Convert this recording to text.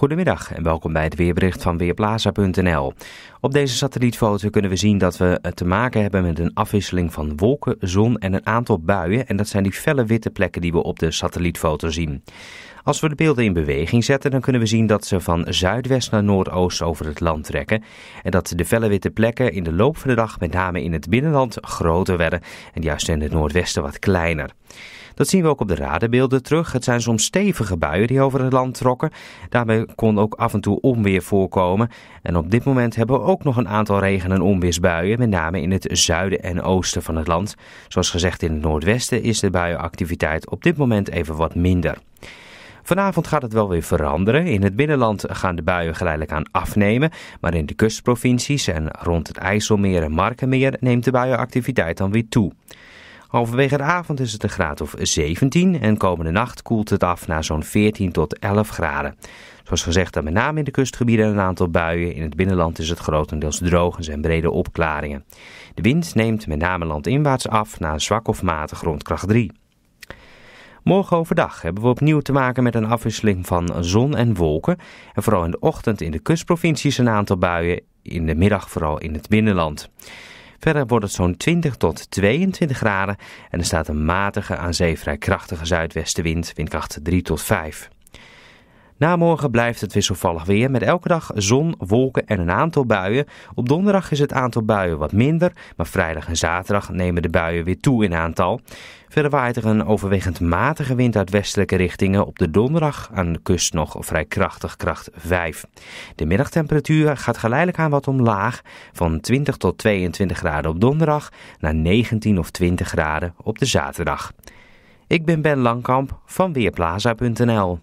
Goedemiddag en welkom bij het weerbericht van Weerplaza.nl. Op deze satellietfoto kunnen we zien dat we te maken hebben met een afwisseling van wolken, zon en een aantal buien. En dat zijn die felle witte plekken die we op de satellietfoto zien. Als we de beelden in beweging zetten, dan kunnen we zien dat ze van zuidwest naar noordoost over het land trekken. En dat de felle witte plekken in de loop van de dag met name in het binnenland groter werden en juist in het noordwesten wat kleiner. Dat zien we ook op de radenbeelden terug. Het zijn soms stevige buien die over het land trokken. Daarbij kon ook af en toe onweer voorkomen. En op dit moment hebben we ook nog een aantal regen- en onweersbuien, met name in het zuiden en oosten van het land. Zoals gezegd in het noordwesten is de buienactiviteit op dit moment even wat minder. Vanavond gaat het wel weer veranderen. In het binnenland gaan de buien geleidelijk aan afnemen. Maar in de kustprovincies en rond het IJsselmeer en Markenmeer neemt de buienactiviteit dan weer toe. Halverwege de avond is het een graad of 17 en komende nacht koelt het af naar zo'n 14 tot 11 graden. Zoals gezegd dan met name in de kustgebieden een aantal buien. In het binnenland is het grotendeels droog en zijn brede opklaringen. De wind neemt met name landinwaarts af naar zwak of matig grondkracht 3. Morgen overdag hebben we opnieuw te maken met een afwisseling van zon en wolken. En vooral in de ochtend in de kustprovincies een aantal buien, in de middag vooral in het binnenland. Verder wordt het zo'n 20 tot 22 graden en er staat een matige aan zee vrij krachtige zuidwestenwind, windkracht 3 tot 5. Na morgen blijft het wisselvallig weer met elke dag zon, wolken en een aantal buien. Op donderdag is het aantal buien wat minder, maar vrijdag en zaterdag nemen de buien weer toe in aantal. Verder waait er een overwegend matige wind uit westelijke richtingen. Op de donderdag aan de kust nog vrij krachtig, kracht 5. De middagtemperatuur gaat geleidelijk aan wat omlaag. Van 20 tot 22 graden op donderdag naar 19 of 20 graden op de zaterdag. Ik ben Ben Langkamp van Weerplaza.nl